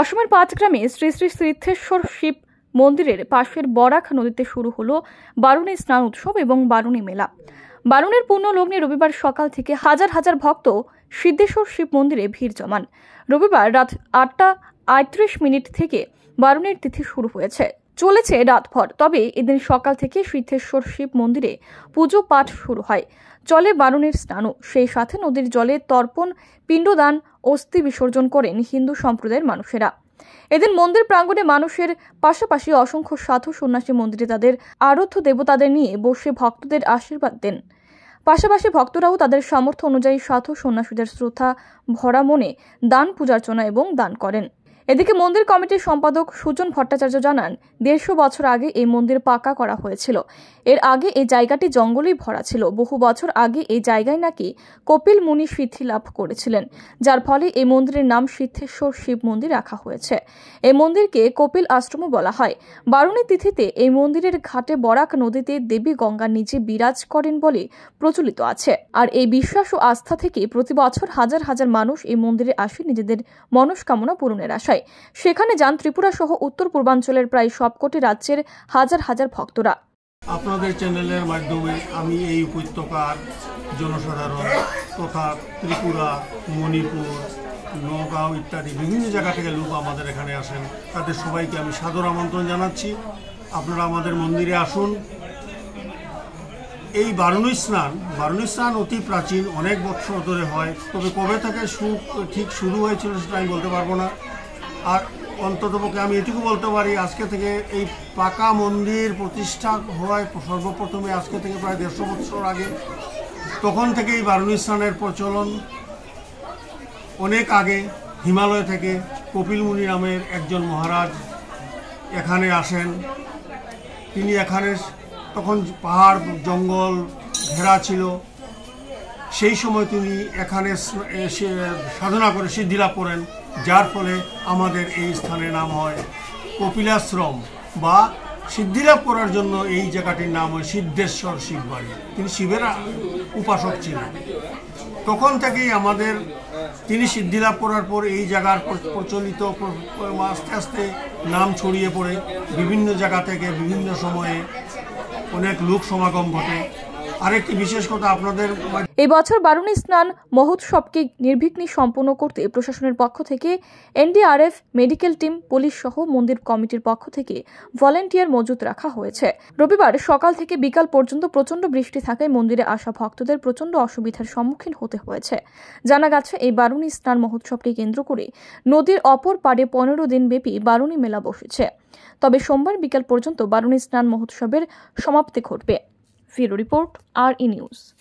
অসমের পাঁচগ্রামে শ্রী শ্রী সিদ্ধেশ্বর শিব মন্দিরের পাশের বরাক নদীতে শুরু হলো বারুণী স্নান উৎসব এবং বারুণী মেলা বারুণের পূর্ণ লগ্নে রবিবার সকাল থেকে হাজার হাজার ভক্ত সিদ্ধেশ্বর শিব মন্দিরে ভিড় জমান রবিবার রাত আটটা আটত্রিশ মিনিট থেকে বারুণের তিথি শুরু হয়েছে চলেছে রাতভর তবে এদিন সকাল থেকে সিদ্ধেশ্বর শিব মন্দিরে পুজো পাঠ শুরু হয় চলে বারুণের স্নানও সেই সাথে নদীর জলে তর্পণ পিণ্ডদান অস্থি বিসর্জন করেন হিন্দু সম্প্রদায়ের মানুষেরা এদিন মন্দির প্রাঙ্গণে মানুষের পাশাপাশি অসংখ্য সাধু সন্ন্যাসী মন্দিরে তাদের আরাধ্য দেবতাদের নিয়ে বসে ভক্তদের আশীর্বাদ দেন পাশাপাশি ভক্তরাও তাদের সামর্থ্য অনুযায়ী সাধু সন্ন্যাসীদের শ্রদ্ধা ভরা মনে দান পূজার্চনা এবং দান করেন এদিকে মন্দির কমিটির সম্পাদক সুজন ভট্টাচার্য জানান দেড়শো বছর আগে এই মন্দির পাকা করা হয়েছিল এর আগে এই জায়গাটি জঙ্গলেই ভরা ছিল বহু বছর আগে এই জায়গায় নাকি কপিল মুনি সিদ্ধি লাভ করেছিলেন যার ফলে এই মন্দিরের নাম সিদ্ধেশ্বর শিব মন্দির রাখা হয়েছে এই মন্দিরকে কপিল আশ্রমও বলা হয় বারুণী তিথিতে এই মন্দিরের ঘাটে বরাক নদীতে দেবী গঙ্গা নিজে বিরাজ করেন বলে প্রচলিত আছে আর এই বিশ্বাস ও আস্থা থেকে প্রতি বছর হাজার হাজার মানুষ এই মন্দিরে আসে নিজেদের মনস্কামনা পূরণের আশায় পৌঁছায় সেখানে যান ত্রিপুরা সহ উত্তর পূর্বাঞ্চলের প্রায় সবকটি রাজ্যের হাজার হাজার ভক্তরা আপনাদের চ্যানেলের মাধ্যমে আমি এই উপত্যকার জনসাধারণ তথা ত্রিপুরা মণিপুর নগাঁও ইত্যাদি বিভিন্ন জায়গা থেকে লোক আমাদের এখানে আসেন তাদের সবাইকে আমি সাদর আমন্ত্রণ জানাচ্ছি আপনারা আমাদের মন্দিরে আসুন এই বারুণী স্নান বারুণী স্নান অতি প্রাচীন অনেক বছর ধরে হয় তবে কবে থেকে ঠিক শুরু হয়েছিল সেটা আমি বলতে পারবো না আর অন্ততপক্ষে আমি এটুকু বলতে পারি আজকে থেকে এই পাকা মন্দির প্রতিষ্ঠা হওয়ায় সর্বপ্রথমে আজকে থেকে প্রায় দেড়শো বছর আগে তখন থেকেই বারুণী স্থানের প্রচলন অনেক আগে হিমালয় থেকে কপিল মুনি নামের একজন মহারাজ এখানে আসেন তিনি এখানে তখন পাহাড় জঙ্গল ঘেরা ছিল সেই সময় তিনি এখানে সাধনা করে সিদ্ধিলাভ করেন যার ফলে আমাদের এই স্থানের নাম হয় কপিলাশ্রম বা সিদ্ধিলাভ করার জন্য এই জায়গাটির নাম হয় সিদ্ধেশ্বর শিববাড়ি তিনি শিবের উপাসক ছিলেন তখন থেকেই আমাদের তিনি সিদ্ধিলাভ করার পর এই জায়গার প্রচলিত আস্তে আস্তে নাম ছড়িয়ে পড়ে বিভিন্ন জায়গা থেকে বিভিন্ন সময়ে অনেক লোক সমাগম ঘটে আরেকটি বিশেষ এবছর বারুণী স্নান মহোৎসবকে নির্বিঘ্নে সম্পন্ন করতে প্রশাসনের পক্ষ থেকে এনডিআরএফ মেডিকেল টিম পুলিশ সহ মন্দির কমিটির পক্ষ থেকে ভলেন্টিয়ার মজুত রাখা হয়েছে রবিবার সকাল থেকে বিকাল পর্যন্ত প্রচণ্ড বৃষ্টি থাকায় মন্দিরে আসা ভক্তদের প্রচণ্ড অসুবিধার সম্মুখীন হতে হয়েছে জানা গেছে এই বারুণী স্নান মহোৎসবকে কেন্দ্র করে নদীর অপর পাড়ে পনেরো দিন ব্যাপী বারুণী মেলা বসেছে তবে সোমবার বিকাল পর্যন্ত বারুণী স্নান মহোৎসবের সমাপ্তি ঘটবে Bureau Report, in News.